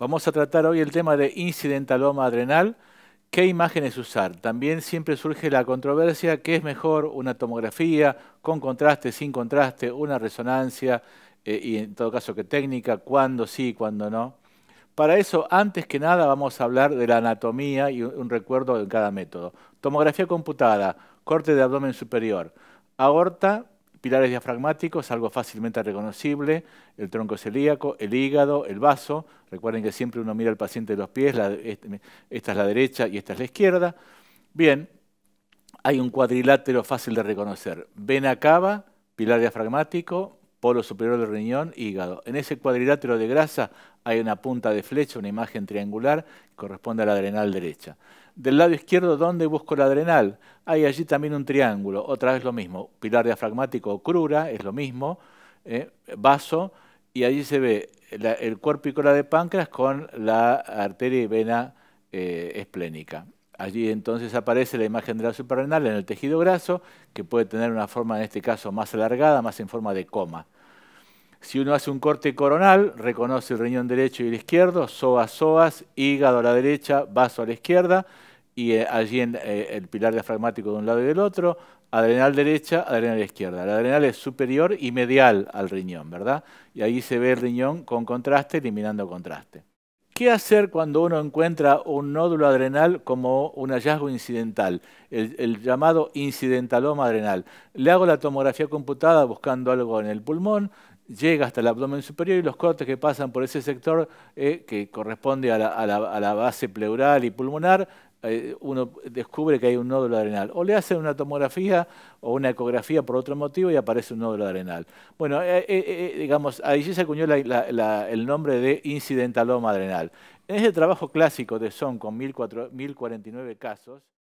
Vamos a tratar hoy el tema de incidentaloma adrenal. ¿Qué imágenes usar? También siempre surge la controversia, ¿qué es mejor una tomografía con contraste, sin contraste, una resonancia eh, y en todo caso qué técnica, cuándo sí, cuándo no? Para eso, antes que nada, vamos a hablar de la anatomía y un recuerdo de cada método. Tomografía computada, corte de abdomen superior, aorta Pilares diafragmáticos, algo fácilmente reconocible, el tronco celíaco, el hígado, el vaso. Recuerden que siempre uno mira al paciente de los pies, este, esta es la derecha y esta es la izquierda. Bien, hay un cuadrilátero fácil de reconocer. Vena cava, pilar diafragmático, polo superior del riñón, hígado. En ese cuadrilátero de grasa hay una punta de flecha, una imagen triangular, que corresponde a la adrenal derecha. Del lado izquierdo, ¿dónde busco la adrenal? Hay allí también un triángulo, otra vez lo mismo. Pilar diafragmático o crura, es lo mismo, eh, vaso, y allí se ve el cuerpo y cola de páncreas con la arteria y vena eh, esplénica. Allí entonces aparece la imagen de la suprarrenal en el tejido graso, que puede tener una forma en este caso más alargada, más en forma de coma. Si uno hace un corte coronal, reconoce el riñón derecho y el izquierdo, psoas, soas hígado a la derecha, vaso a la izquierda, y eh, allí eh, el pilar diafragmático de un lado y del otro, adrenal derecha, adrenal izquierda. La adrenal es superior y medial al riñón, ¿verdad? Y ahí se ve el riñón con contraste, eliminando contraste. ¿Qué hacer cuando uno encuentra un nódulo adrenal como un hallazgo incidental, el, llamado incidentaloma adrenal? Le hago la tomografía computada buscando algo en el pulmón, llega hasta el abdomen superior y los cortes que pasan por ese sector eh, que corresponde a la base pleural y pulmonar eh, uno descubre que hay un nódulo adrenal. O le hacen una tomografía o una ecografía por otro motivo y aparece un nódulo adrenal. Bueno, eh, eh, digamos, sí se acuñó el nombre de incidentaloma adrenal. En ese trabajo clásico de Son con 1049 casos,